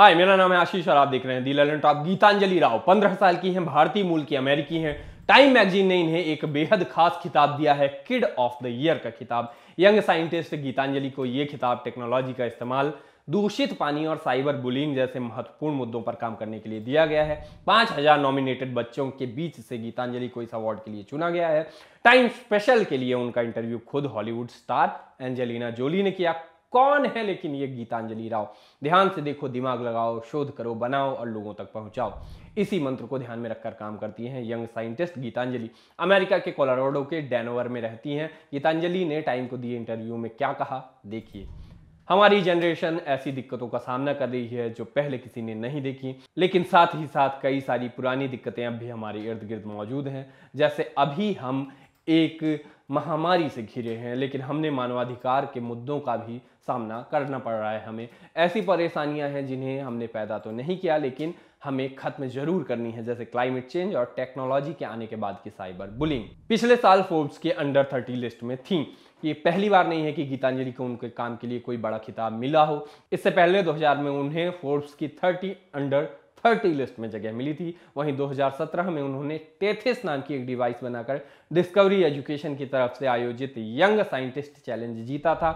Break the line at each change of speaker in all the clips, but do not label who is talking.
हाय मेरा नाम है आशीष और आप देख रहे हैं दी ललन टॉप गीतांजलि राव पंद्रह साल की हैं भारतीय मूल की अमेरिकी हैं टाइम मैगजीन ने इन्हें एक बेहद खास खिताब दिया है किड ऑफ द ईयर का खिताब यंग साइंटिस्ट गीतांजलि को यह खिताब टेक्नोलॉजी का इस्तेमाल दूषित पानी और साइबर बुलिंग जैसे महत्वपूर्ण मुद्दों पर काम करने के लिए दिया गया है 5000 नॉमिनेटेड बच्चों के बीच से गीतांजलि को इस अवार्ड के लिए चुना गया है टाइम स्पेशल के लिए उनका इंटरव्यू खुद हॉलीवुड स्टार एंजेलिना जोली ने किया कौन है लेकिन ये गीतांजलि राव ध्यान से देखो दिमाग लगाओ शोध करो बनाओ और लोगों तक पहुंचाओ इसी मंत्र को ध्यान में रखकर काम करती हैं यंग साइंटिस्ट गीतांजलि अमेरिका के कोलोराडो के डेनोवर में रहती हैं गीतांजलि ने टाइम को दिए इंटरव्यू में क्या कहा देखिए हमारी जनरेशन ऐसी दिक्कतों का सामना कर रही है जो पहले किसी ने नहीं देखी लेकिन साथ ही साथ कई सारी पुरानी दिक्कतें अब भी हमारे इर्द गिर्द मौजूद हैं जैसे अभी हम एक महामारी से घिरे हैं लेकिन हमने मानवाधिकार के मुद्दों का भी सामना करना पड़ रहा है हमें ऐसी परेशानियां हैं जिन्हें हमने पैदा तो नहीं किया लेकिन हमें खत्म जरूर करनी है जैसे क्लाइमेट चेंज और टेक्नोलॉजी के आने के बाद की साइबर बुलिंग पिछले साल फोर्ब्स के अंडर थर्टी लिस्ट में थी ये पहली बार नहीं है कि गीतांजलि को उनके काम के लिए कोई बड़ा खिताब मिला हो इससे पहले 2000 में उन्हें फोर्ब्स की 30 अंडर थर्टी लिस्ट में जगह मिली थी वहीं 2017 में उन्होंने टेथिस नाम की एक डिवाइस बनाकर डिस्कवरी एजुकेशन की तरफ से आयोजित यंग साइंटिस्ट चैलेंज जीता था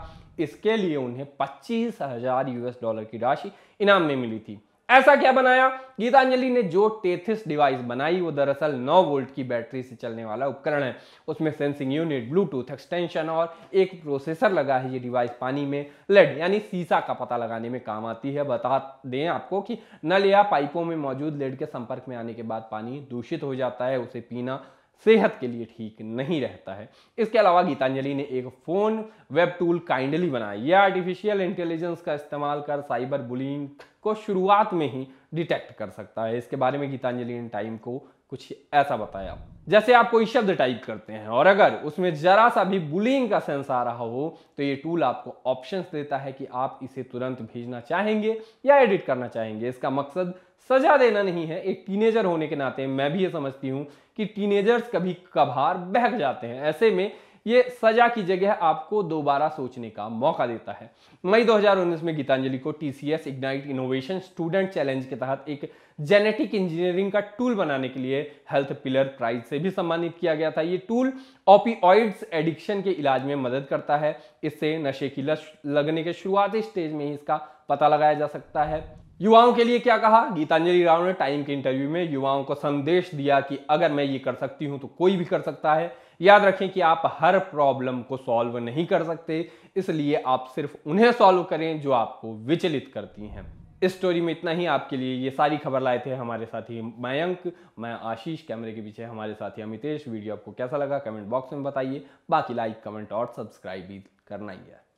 इसके लिए उन्हें पच्चीस हजार यूएस डॉलर की राशि इनाम में मिली थी ऐसा क्या बनाया गीतांजलि ने जो टेथिस डिवाइस बनाई वो दरअसल 9 वोल्ट की बैटरी से चलने वाला उपकरण है उसमें सेंसिंग यूनिट ब्लूटूथ एक्सटेंशन और एक प्रोसेसर लगा है ये डिवाइस पानी में लेड यानी सीसा का पता लगाने में काम आती है बता दें आपको कि नल या पाइपों में मौजूद लेड के संपर्क में आने के बाद पानी दूषित हो जाता है उसे पीना सेहत के लिए ठीक नहीं रहता है इसके अलावा गीतांजलि ने एक फ़ोन वेब टूल काइंडली बनाया यह आर्टिफिशियल इंटेलिजेंस का इस्तेमाल कर साइबर बुलिंग को शुरुआत में ही डिटेक्ट कर सकता है इसके बारे में गीतांजलि ने टाइम को कुछ ऐसा बताया जैसे आप कोई शब्द टाइप करते हैं और अगर उसमें जरा सा भी बुलिंग का सेंस आ रहा हो तो ये टूल आपको ऑप्शंस देता है कि आप इसे तुरंत भेजना चाहेंगे या एडिट करना चाहेंगे इसका मकसद सजा देना नहीं है एक टीनेजर होने के नाते मैं भी ये समझती हूँ कि टीनेजर्स कभी कभार बहक जाते हैं ऐसे में ये सजा की जगह आपको दोबारा सोचने का मौका देता है मई 2019 में गीतांजलि को TCS Ignite innovation student challenge के तहत एक जेनेटिक इंजीनियरिंग का टूल बनाने के लिए हेल्थ पिलर प्राइज से भी सम्मानित किया गया था ये टूल ओपीओइड्स एडिक्शन के इलाज में मदद करता है इससे नशे की लश लगने के शुरुआती स्टेज में ही इसका पता लगाया जा सकता है युवाओं के लिए क्या कहा गीतांजलि राव ने टाइम के इंटरव्यू में युवाओं को संदेश दिया कि अगर मैं ये कर सकती हूं तो कोई भी कर सकता है याद रखें कि आप हर प्रॉब्लम को सॉल्व नहीं कर सकते इसलिए आप सिर्फ उन्हें सॉल्व करें जो आपको विचलित करती हैं इस स्टोरी में इतना ही आपके लिए ये सारी खबर लाए थे हमारे साथी मयंक मैं आशीष कैमरे के पीछे हमारे साथी अमितेश वीडियो आपको कैसा लगा कमेंट बॉक्स में बताइए बाकी लाइक कमेंट और सब्सक्राइब भी करना ही है